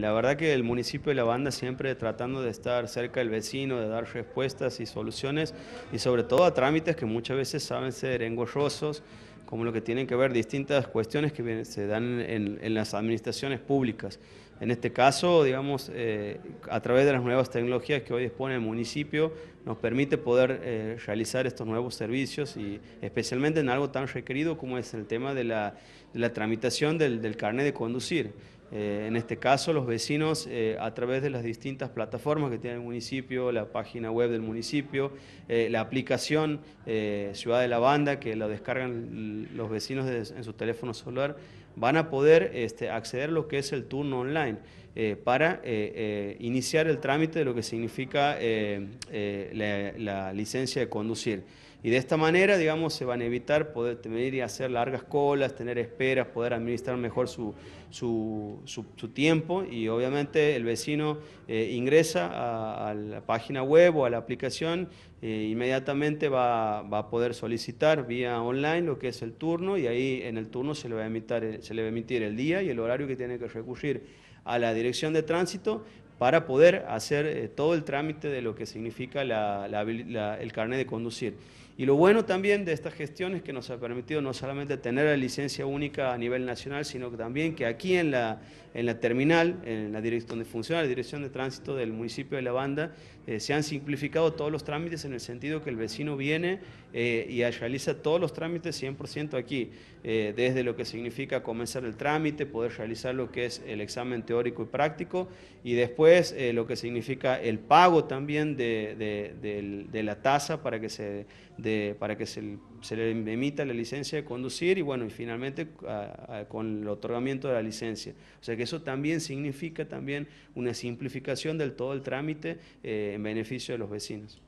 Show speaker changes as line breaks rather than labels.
La verdad que el municipio y la banda siempre tratando de estar cerca del vecino, de dar respuestas y soluciones y sobre todo a trámites que muchas veces saben ser engorrosos, como lo que tienen que ver distintas cuestiones que se dan en, las administraciones públicas. En este caso, digamos, eh, a través de las nuevas tecnologías que hoy dispone el municipio, nos permite poder eh, realizar estos nuevos servicios y especialmente en algo tan requerido como es el tema de la, tramitación del carnet de conducir. Eh, en este caso, los vecinos, eh, a través de las distintas plataformas que tiene el municipio, la página web del municipio, eh, la aplicación Ciudad de la Banda, que la descargan los vecinos en su teléfono celular, van a poder este, acceder a lo que es el turno online. Eh, para eh, eh, iniciar el trámite de lo que significa la, licencia de conducir. Y de esta manera, digamos, se van a evitar poder tener y hacer largas colas, tener esperas, poder administrar mejor su, tiempo y obviamente el vecino ingresa a la página web o a la aplicación eh, inmediatamente va, a poder solicitar vía online lo que es el turno y ahí en el turno se le va a emitir, se le va a emitir el día y el horario que tiene que recurrir a la dirección de tránsito para poder hacer eh, todo el trámite de lo que significa el carnet de conducir. Y lo bueno también de esta gestión es que nos ha permitido no solamente tener la licencia única a nivel nacional, sino que también que aquí en la, en la terminal, en la dirección donde funciona la dirección de tránsito del municipio de La Banda, eh, se han simplificado todos los trámites en el sentido que el vecino viene eh, y realiza todos los trámites 100% aquí, eh, desde lo que significa comenzar el trámite, poder realizar lo que es el examen teórico y práctico, y después lo que significa el pago también de, la tasa para que se... Este, para que se, le emita la licencia de conducir y bueno, y finalmente con el otorgamiento de la licencia. O sea que eso también significa también una simplificación del todo el trámite eh, en beneficio de los vecinos.